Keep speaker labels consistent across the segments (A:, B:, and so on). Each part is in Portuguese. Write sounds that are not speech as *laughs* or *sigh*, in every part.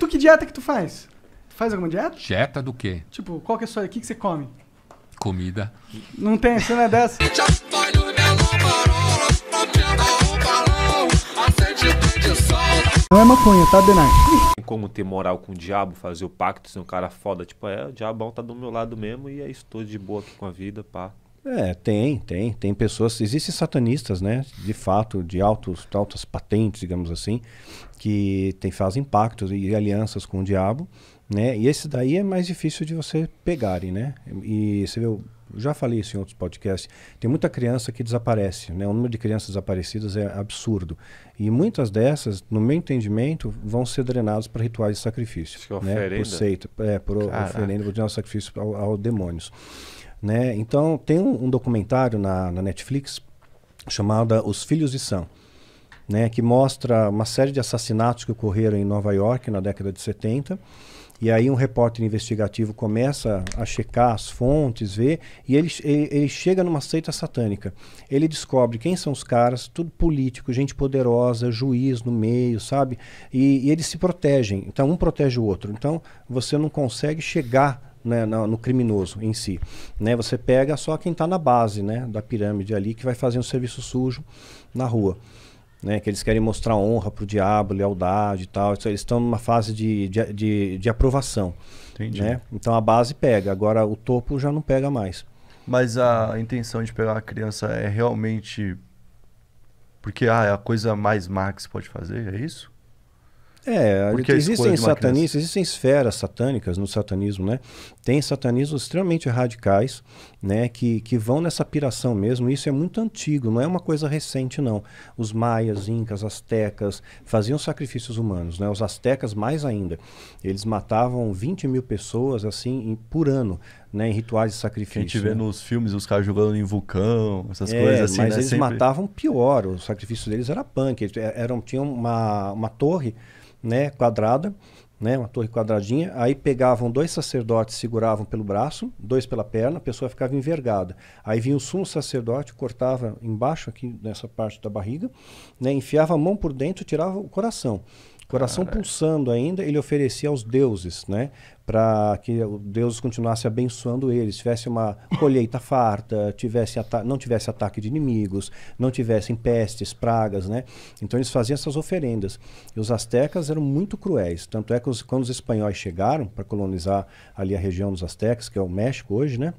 A: tu que dieta que tu faz? Tu faz alguma dieta? Dieta do quê? Tipo, qual que é a sua. O que, que você come? Comida. Não tem, você não é dessa.
B: Não é maconha, tá, Denar? Tem como ter moral com o diabo, fazer o pacto, ser um cara foda. Tipo, é, o diabão tá do meu lado mesmo e é estou de boa aqui com a vida, pá. É, tem, tem. Tem pessoas. Existem satanistas, né? De fato, de altos, altas patentes, digamos assim, que tem, fazem pactos e alianças com o diabo. Né? E esse daí é mais difícil de você pegarem, né? E você viu já falei isso em outros podcasts, tem muita criança que desaparece, né? O número de crianças desaparecidas é absurdo. E muitas dessas, no meu entendimento, vão ser drenadas para rituais de sacrifício. É né? Oferenda. Por seita, é, por Caraca. oferenda, por sacrifício aos ao demônios. Né? Então, tem um, um documentário na, na, Netflix chamado Os Filhos de Sam, né? que mostra uma série de assassinatos que ocorreram em Nova York na década de 70. E aí um repórter investigativo começa a checar as fontes, ver, e ele, ele, ele, chega numa seita satânica. Ele descobre quem são os caras, tudo político, gente poderosa, juiz no meio, sabe? E, e eles se protegem. Então um protege o outro. Então você não consegue chegar né, no, no, criminoso em si. Né? Você pega só quem está na base né, da pirâmide ali, que vai fazer um serviço sujo na rua. Né, que eles querem mostrar honra para o diabo, lealdade e tal. Eles estão numa fase de, de, de, de aprovação. Entendi. Né? Então a base pega, agora o topo já não pega mais. Mas a intenção de pegar a criança é realmente
A: porque ah, é a coisa mais má que se pode fazer, é isso? É, Porque existem satanistas,
B: existem esferas satânicas no satanismo, né? Tem satanismos extremamente radicais, né? Que, que vão nessa piração mesmo. Isso é muito antigo, não é uma coisa recente, não. Os maias, incas, astecas faziam sacrifícios humanos, né? Os astecas mais ainda. Eles matavam 20 mil pessoas, assim, por ano né, em rituais de sacrifício. A gente vê né?
A: nos filmes os caras jogando em vulcão, essas é, coisas assim. Mas né? eles Sempre... matavam
B: pior, o sacrifício deles era punk. Eles é, eram, tinham uma, uma torre né, quadrada, né, uma torre quadradinha, aí pegavam dois sacerdotes, seguravam pelo braço, dois pela perna, a pessoa ficava envergada. Aí vinha o sumo sacerdote, cortava embaixo, aqui nessa parte da barriga, né, enfiava a mão por dentro e tirava o coração coração Caraca. pulsando ainda, ele oferecia aos deuses, né? para que Deus continuasse abençoando eles, tivesse uma colheita farta, tivesse não tivesse ataque de inimigos, não tivessem pestes, pragas, né? Então eles faziam essas oferendas. E os astecas eram muito cruéis, tanto é que os, quando os espanhóis chegaram para colonizar ali a região dos astecas, que é o México hoje, né?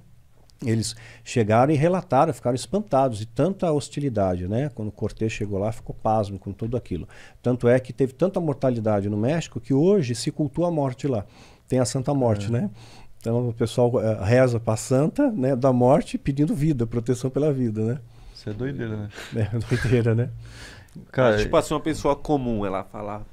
B: Eles chegaram e relataram, ficaram espantados de tanta hostilidade, né? Quando Cortés chegou lá, ficou pasmo com tudo aquilo. Tanto é que teve tanta mortalidade no México que hoje se cultua a morte lá tem a Santa Morte, é. né? Então o pessoal eh, reza para a Santa, né, da morte, pedindo vida, proteção pela vida, né? Isso é doideira, né? *laughs* É doideira, né? Cara, tipo é assim, uma pessoa comum, ela falar,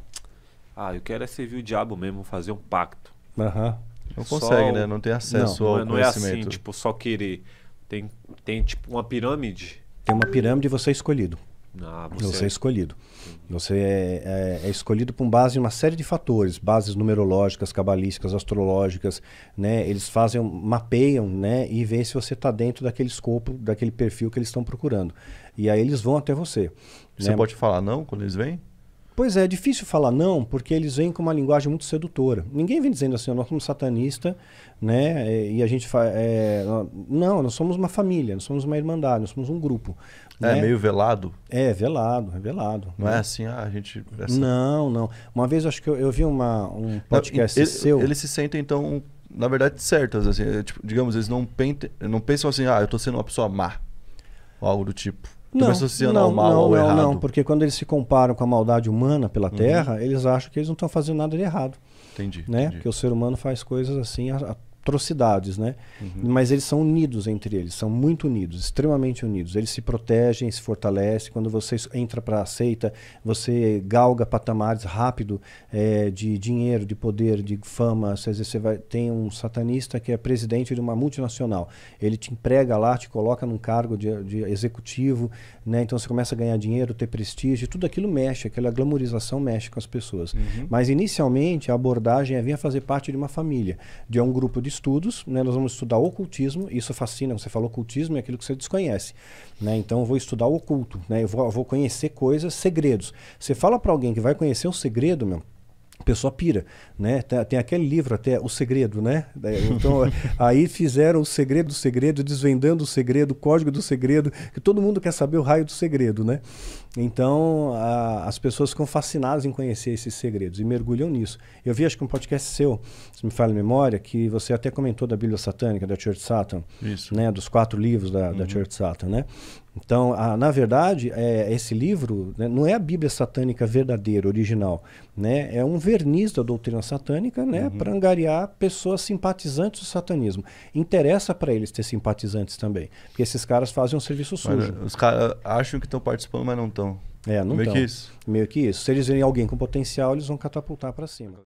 B: ah, eu quero é servir o diabo mesmo, fazer um pacto. Aham. Uhum. Não só... consegue, né? Não tem acesso não, ao não é, conhecimento. Não é assim, tipo, só querer. Tem, tem tipo uma pirâmide. Tem uma pirâmide e você é escolhido. Ah, você... você... é escolhido. Você é, é, é escolhido com base em uma série de fatores, bases numerológicas, cabalísticas, astrológicas, né? Eles fazem, mapeiam, né? E veem se você está dentro daquele escopo, daquele perfil que eles estão procurando. E aí eles vão até você. Você né? pode
A: falar não quando eles vêm?
B: Pois é, é difícil falar não, porque eles vêm com uma linguagem muito sedutora. Ninguém vem dizendo assim, nós somos satanista, né? É, e a gente faz. É, não, nós somos uma família, nós somos uma irmandade, nós somos um grupo. É né? meio velado? É, velado, é velado. Não é né? é assim, ah, a gente. Não, não. Uma vez acho que eu, eu vi uma, um podcast ele, seu. Eles se
A: sentem, então, na verdade, certas. Assim, é, tipo, digamos, eles não, não pensam assim, ah, eu tô sendo uma pessoa má. Ou algo do tipo. Não, associando não, ao mal não, ao não, errado. não,
B: porque quando eles se comparam com a maldade humana pela uhum. Terra, uhum. eles acham que eles não estão fazendo nada de errado. Entendi, né? Entendi. Porque o ser humano faz coisas assim a, a atrocidades, né? Uhum. Mas eles são unidos entre eles, são muito unidos, extremamente unidos. Eles se protegem, se fortalecem. Quando você entra para a seita, você galga patamares rápido é, de dinheiro, de poder, de fama. Às vezes você vai, tem um satanista que é presidente de uma multinacional. Ele te emprega lá, te coloca num cargo de, de executivo, né? Então você começa a ganhar dinheiro, ter prestígio, tudo aquilo mexe, aquela glamorização mexe com as pessoas. Uhum. Mas inicialmente a abordagem é vir a fazer parte de uma família, de um grupo de estudos, né, nós vamos estudar ocultismo, isso fascina, você falou ocultismo é aquilo que você desconhece. Né? Então eu vou estudar o oculto, né? eu, vou, eu vou conhecer coisas, segredos. Você fala para alguém que vai conhecer um segredo, meu, a pessoa pira, né? Tem, tem, aquele livro até O Segredo, né? Então *laughs* aí fizeram o segredo do segredo, desvendando o segredo, o código do segredo, que todo mundo quer saber o raio do segredo, né? Então a, as pessoas ficam fascinadas em conhecer esses segredos e mergulham nisso. Eu vi acho que um podcast seu, se me falha a memória, que você até comentou da Bíblia Satânica da Church Satan, Isso. né? Dos quatro livros da, uhum. da Church Satan, né? Então, a, na verdade, é, esse livro né, não é a Bíblia satânica verdadeira, original. Né? É um verniz da doutrina satânica né, uhum. para angariar pessoas simpatizantes do satanismo. Interessa para eles ter simpatizantes também, porque esses caras fazem um serviço sujo. Mas, os caras acham que estão participando, mas não estão. É, não Meio tão. que isso. Meio que isso. Se eles verem alguém com potencial, eles vão catapultar para cima.